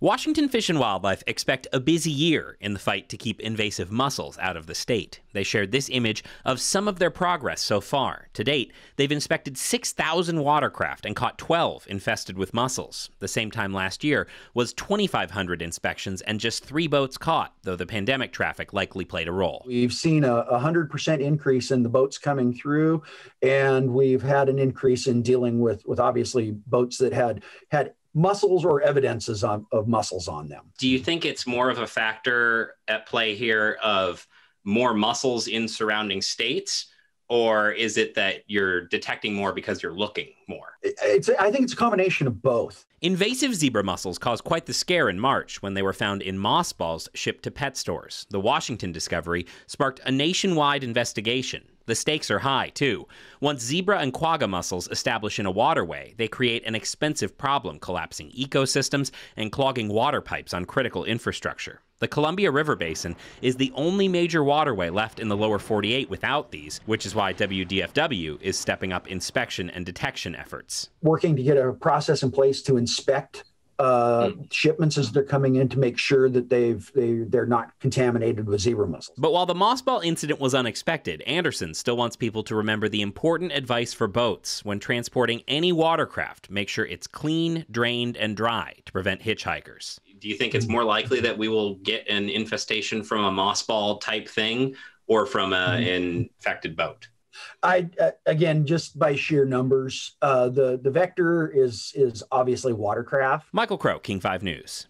Washington Fish and Wildlife expect a busy year in the fight to keep invasive mussels out of the state. They shared this image of some of their progress so far. To date, they've inspected 6,000 watercraft and caught 12 infested with mussels. The same time last year was 2,500 inspections and just three boats caught, though the pandemic traffic likely played a role. We've seen a 100% increase in the boats coming through, and we've had an increase in dealing with, with obviously boats that had had muscles or evidences on, of muscles on them. Do you think it's more of a factor at play here of more muscles in surrounding states? Or is it that you're detecting more because you're looking more? It's, I think it's a combination of both. Invasive zebra mussels caused quite the scare in March when they were found in moss balls shipped to pet stores. The Washington discovery sparked a nationwide investigation. The stakes are high, too. Once zebra and quagga mussels establish in a waterway, they create an expensive problem collapsing ecosystems and clogging water pipes on critical infrastructure. The Columbia River Basin is the only major waterway left in the lower 48 without these, which is why WDFW is stepping up inspection and detection efforts. Working to get a process in place to inspect uh, mm. shipments as they're coming in to make sure that they've they they're not contaminated with zebra mussels. But while the mossball incident was unexpected, Anderson still wants people to remember the important advice for boats when transporting any watercraft: make sure it's clean, drained, and dry to prevent hitchhikers. Do you think it's more likely that we will get an infestation from a mossball type thing or from a, an mm-hmm. infected boat? I uh, again just by sheer numbers, uh, the the vector is is obviously watercraft. Michael Crow, King Five News.